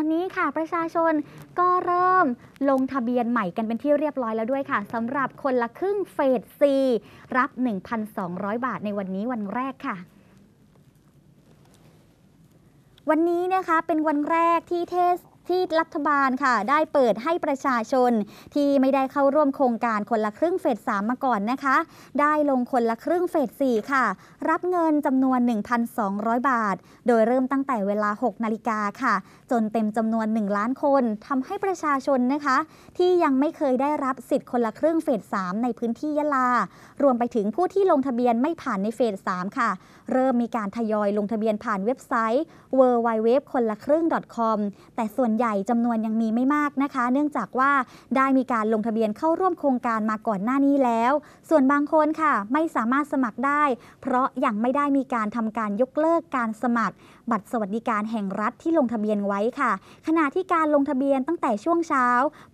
อนนี้ค่ะ ประชาชนก็เริ่มลงทะเบียนใหม่กัน เป็นที่เรียบร้อยแล้วด้วยค่ะสำหรับคนละครึ่งเฟส4รับ 1,200 บาทในวันนี้วันแรกค่ะ วันนี้นะคะเป็นวันแรกที่เทศที่รัฐบาลค่ะได้เปิดให้ประชาชน ที่ไม่ได้เข้าร่วมโครงการคนละครึ่งเฟส 3 มาก่อนนะคะ ได้ลงคนละครึ่งเฟส 4 ค่ะ รับเงินจำนวน 1,200 บาท โดยเริ่มตั้งแต่เวลา 6 นาฬิกาค่ะ จนเต็มจำนวน 1 ล้านคนทำให้ประชาชนนะคะ ที่ยังไม่เคยได้รับสิทธิ์คนละครึ่งเฟส 3 ในพื้นที่ยะลา รวมไปถึงผู้ที่ลงทะเบียนไม่ผ่านในเฟส 3 ค่ะ เริ่มมีการทยอยลงทะเบียนผ่านเว็บไซต์ w w w คนละครึ่ง .com แต่ส่วนใหญ่จำนวนยังมีไม่มากนะคะ เนื่องจากว่าได้มีการลงทะเบียนเข้าร่วมโครงการมาก่อนหน้านี้แล้ว ส่วนบางคนค่ะไม่สามารถสมัครได้เพราะยังไม่ได้มีการทำการยกเลิกการสมัคร บัตรสวัสดิการแห่งรัฐที่ลงทะเบียนไว้ค่ะ ขณะที่การลงทะเบียนตั้งแต่ช่วงเช้า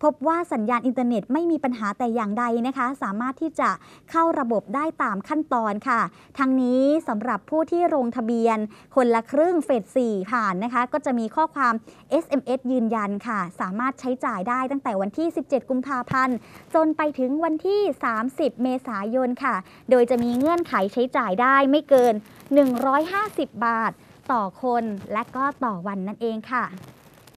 พบว่าสัญญาณอินเทอร์เน็ตไม่มีปัญหาแต่อย่างใดนะคะ สามารถที่จะเข้าระบบได้ตามขั้นตอนค่ะ ทั้งนี้สำหรับผู้ที่ลงทะเบียนคนละครึ่งเฟส 4 ผ่านนะคะก็จะมีข้อความ SMS ยืนยันค่ะสามารถใช้จ่ายได้ตั้งแต่วันที่ 17 กุมภาพันธ์ จนไปถึงวันที่ 30 เมษายนค่ะ โดยจะมีเงื่อนไขใช้จ่ายได้ไม่เกิน 150 บาทต่อคนและก็ต่อวันนั่นเองค่ะ